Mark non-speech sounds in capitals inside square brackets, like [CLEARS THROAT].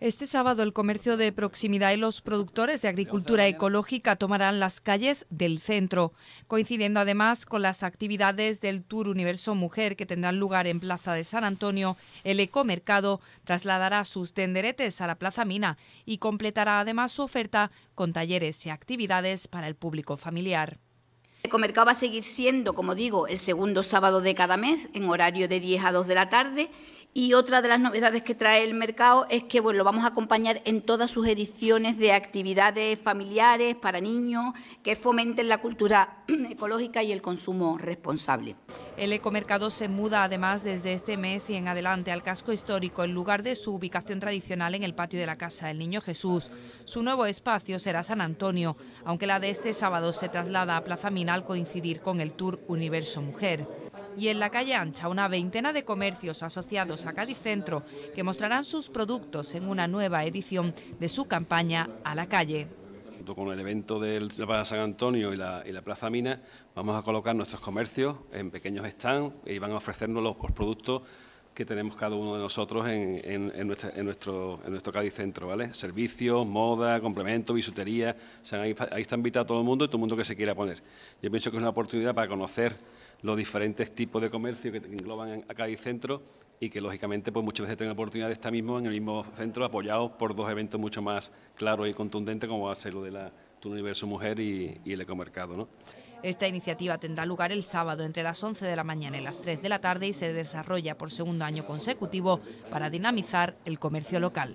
Este sábado el comercio de proximidad y los productores de agricultura ecológica tomarán las calles del centro, coincidiendo además con las actividades del Tour Universo Mujer que tendrán lugar en Plaza de San Antonio. El ecomercado trasladará sus tenderetes a la Plaza Mina y completará además su oferta con talleres y actividades para el público familiar. El Ecomercado va a seguir siendo, como digo, el segundo sábado de cada mes en horario de 10 a 2 de la tarde y otra de las novedades que trae el mercado es que bueno, lo vamos a acompañar en todas sus ediciones de actividades familiares para niños que fomenten la cultura [CLEARS THROAT] ecológica y el consumo responsable. El ecomercado se muda además desde este mes y en adelante al casco histórico en lugar de su ubicación tradicional en el patio de la Casa del Niño Jesús. Su nuevo espacio será San Antonio, aunque la de este sábado se traslada a Plaza Minal coincidir con el Tour Universo Mujer y en la calle Ancha una veintena de comercios asociados a Cádiz Centro que mostrarán sus productos en una nueva edición de su campaña A la calle ...junto con el evento de la Plaza San Antonio y la, Plaza Mina, vamos a colocar nuestros comercios en pequeños stands y van a ofrecernos los, productos que tenemos cada uno de nosotros en, nuestro, Cádiz Centro, ¿vale? Servicios, moda, complementos, bisutería, ahí, está invitado todo el mundo y todo el mundo que se quiera poner. Yo pienso que es una oportunidad para conocer los diferentes tipos de comercio que engloban a Cádiz Centro y que lógicamente pues muchas veces tengan oportunidad de estar mismo en el mismo centro apoyados por dos eventos mucho más claros y contundentes como va a ser lo de la tu Universo Mujer y, el Ecomercado. Esta iniciativa tendrá lugar el sábado entre las 11 de la mañana y las 3 de la tarde y se desarrolla por segundo año consecutivo para dinamizar el comercio local.